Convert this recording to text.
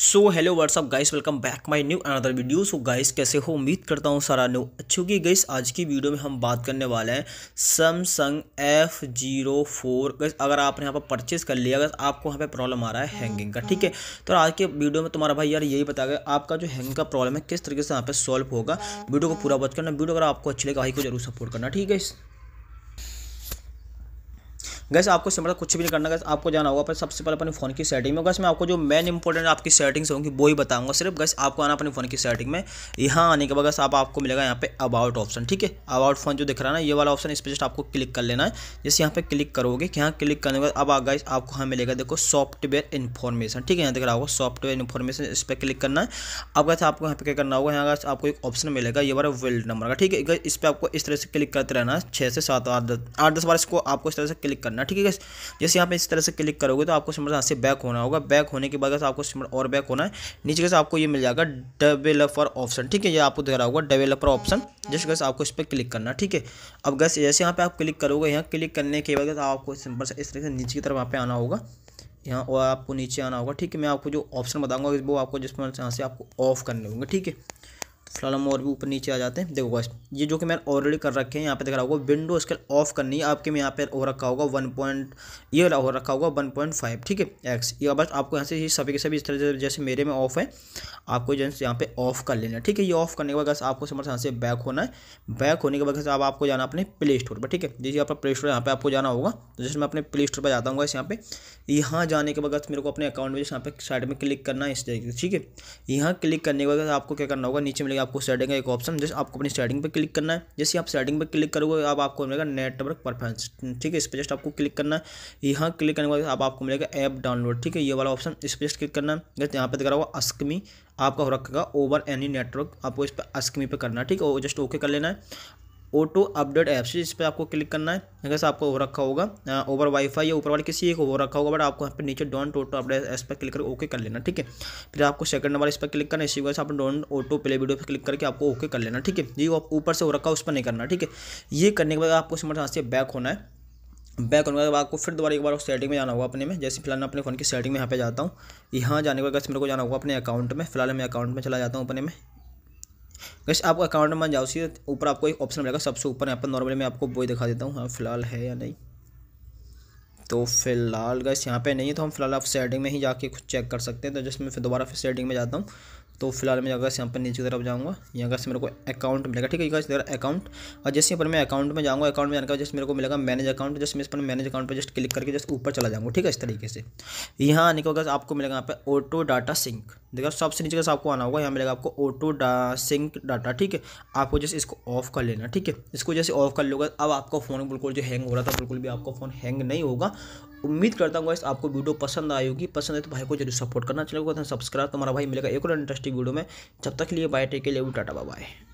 so hello what's up guys welcome back my new another video so guys कैसे हो उम्मीद करता हूँ सारा न्यू अच्छी होगी गाइस आज की वीडियो में हम बात करने वाले हैं Samsung F zero four guys अगर आपने यहाँ पर परचेज़ कर लिया अगर आपको यहाँ पे प्रॉब्लम आ रहा है हैंगिंग का ठीक है तो आज के वीडियो में तुम्हारा भाई यार यही बता गया आपका जो हैंग का प्रॉब्लम है किस तरीके से यहाँ पर सॉल्व होगा वीडियो को पूरा बच करना वीडियो अगर आपको अच्छी लगे तो भाई को जरूर सपोर्ट करना ठीक है गैस आपको इससे मतलब कुछ भी नहीं करना गैस आपको जाना होगा पर सबसे पहले अपने फोन की सेटिंग में गैस मैं आपको जो मेन इंपॉर्टेंट आपकी सेटिंग्स होंगी वो ही बताऊंगा सिर्फ गैस आपको आना अपने फोन की सेटिंग में यहाँ आने के बाद गैस आप आपको मिलेगा यहाँ पे अबाउट ऑप्शन ठीक है अबाउट फोन जो दिख रहा है ना ये वाला ऑप्शन इस पर जस्ट आपको क्लिक कर लेना है जैसे यहाँ पे क्लिक करोगे यहाँ क्लिक करने के बाद अब गैस आपको यहाँ मिलेगा देखो सॉफ्टवेयर इन्फॉर्मेशन ठीक है यहाँ दिख रहा होगा सॉफ्टवेयर इन्फॉर्मेशन इस पर क्लिक करना है अब गैस आपको यहाँ पे क्या करना होगा यहाँ गैस आपको एक ऑप्शन मिलेगा ये वाला वर्ल्ड नंबर का ठीक है इस पर आपको इस तरह से क्लिक करते रहना है छः से सात आठ दस आठ दस बार इसको आपको इस तरह से क्लिक करना है करना ठीक है जैसे यहाँ पे इस तरह से क्लिक करोगे तो आपको सिमर यहाँ से बैक होना होगा बैक होने के बाद आपको सिमर और बैक होना है नीचे गैस आपको ये मिल जाएगा डेवलपर ऑप्शन ठीक है ये आपको दिख रहा होगा डेवलपर ऑप्शन जैसे कैसे आपको इस पर क्लिक करना ठीक है अब गैस जैसे यहाँ पे आप क्लिक करोगे यहाँ क्लिक करने के बाद आपको सिंपल से इस तरह से नीचे की तरफ यहाँ पे आना होगा यहाँ और आपको नीचे आना होगा ठीक है मैं आपको जो ऑप्शन बताऊंगा वो आपको जिसमें यहाँ से आपको ऑफ़ करने होंगे ठीक है फिलहाल हम और भी ऊपर नीचे आ जाते हैं देखो बस ये जो कि मैंने ऑलरेडी कर रखे हैं यहाँ पे देख रहा होगा विंडो स्केल ऑफ करनी है आपके में यहाँ पे हो रखा होगा वन पॉइंट ये हो रखा होगा वन पॉइंट फाइव ठीक है एक्स ये बस आपको यहाँ से ये सभी के सभी इस तरह से जैसे मेरे में ऑफ है आपको जैसे यहाँ पे ऑफ कर लेना है ठीक है ये ऑफ करने के बाद आपको समझ यहाँ से बैक होना है बैक होने के बाद अब आपको जाना अपने प्ले स्टोर पर ठीक है जैसे आपका प्ले स्टोर यहाँ पर आपको जाना होगा जैसे मैं अपने प्ले स्टोर पर जाता हूँ इस यहाँ पे यहाँ जाने के बाद मेरे को अपने अकाउंट में जैसे यहाँ पे साइड में क्लिक करना है इस तरीके से ठीक है यहाँ क्लिक करने के बाद आपको क्या करना होगा नीचे मिलेगा आपको सेटिंग का एक ऑप्शन जैसे आपको अपनी सेटिंग पर क्लिक करना है जैसे आप सेटिंग पर क्लिक करोगे अब आपको मिलेगा नेटवर्क परफॉर्मेंस ठीक है इस पर जस्ट आपको क्लिक करना है यहाँ क्लिक करने के बाद आप आपको मिलेगा ऐप डाउनलोड ठीक है ये वाला ऑप्शन इस पर जस्ट क्लिक करना है जैसे यहाँ पर दिख रहा होगा अस्कमी आपका हो रखेगा ओवर एनी नेटवर्क आपको इस पर अस्कमी पर करना है ठीक है जस्ट ओके कर लेना है ऑटो अपडेट ऐप्स इस पर आपको क्लिक करना है अगर आपको हो रखा होगा ओवर वाईफाई या ऊपर वाले किसी एक हो रखा होगा बट आपको यहाँ पर नीचे डॉन्ट ऑटो अपडेट ऐप पर क्लिक कर ओके कर लेना ठीक है फिर आपको सेकंड नंबर इस पर क्लिक करना इसी वजह से आप डॉन्ट ऑटो प्ले वीडियो पर क्लिक करके आपको ओके कर लेना ठीक है ये ऊपर से हो रखा है उस पर नहीं करना ठीक है ये करने के बाद आपको समझ से बैक होना है बैक होने के बाद आपको फिर दोबारा एक बार सेटिंग में जाना होगा अपने में जैसे फिलहाल मैं अपने फ़ोन की सेटिंग में यहाँ पे जाता हूँ यहाँ जाने के बाद मेरे को जाना होगा अपने अकाउंट में फिलहाल मैं अकाउंट में चला जाता हूँ अपने में गैस आपका अकाउंट नंबर जाओ सीधे ऊपर आपको एक ऑप्शन मिलेगा सबसे ऊपर यहाँ पर नॉर्मली मैं आपको वही दिखा देता हूँ हाँ फिलहाल है या नहीं तो फिलहाल गैस यहाँ पे नहीं है तो हम फिलहाल आप सेटिंग में ही जाके कुछ चेक कर सकते हैं तो जैसे मैं फिर दोबारा फिर सेटिंग में जाता हूँ तो फिलहाल मैं अगर यहाँ पर नीचे की तरफ जाऊँगा यहाँ अगर से मेरे को अकाउंट मिलेगा ठीक है यहाँ अकाउंट और जैसे यहाँ पर मैं अकाउंट में जाऊँगा अकाउंट में जाने का जैसे मेरे को मिलेगा मैनेज अकाउंट जैसे मैं इस पर मैनेज अकाउंट पर जस्ट क्लिक करके जस्ट ऊपर चला जाऊँगा ठीक है इस तरीके से यहाँ आने के अगर आपको मिलेगा यहाँ पर ऑटो डाटा सिंक देखो सबसे नीचे का आपको आना होगा यहाँ मिलेगा आपको ऑटो डा, सिंक डाटा ठीक है आपको जैसे इसको ऑफ कर लेना ठीक है इसको जैसे ऑफ कर लोगे अब आपका फ़ोन बिल्कुल जो हैंग हो रहा था बिल्कुल भी आपका फ़ोन हैंग नहीं होगा उम्मीद करता हूँ गाइस आपको वीडियो पसंद आई होगी पसंद है तो भाई को जरूर सपोर्ट करना चलेगा सब्सक्राइब तो हमारा भाई मिलेगा एक और इंटरेस्टिंग वीडियो में जब तक लिए बाय टेक के लिए टाटा बाय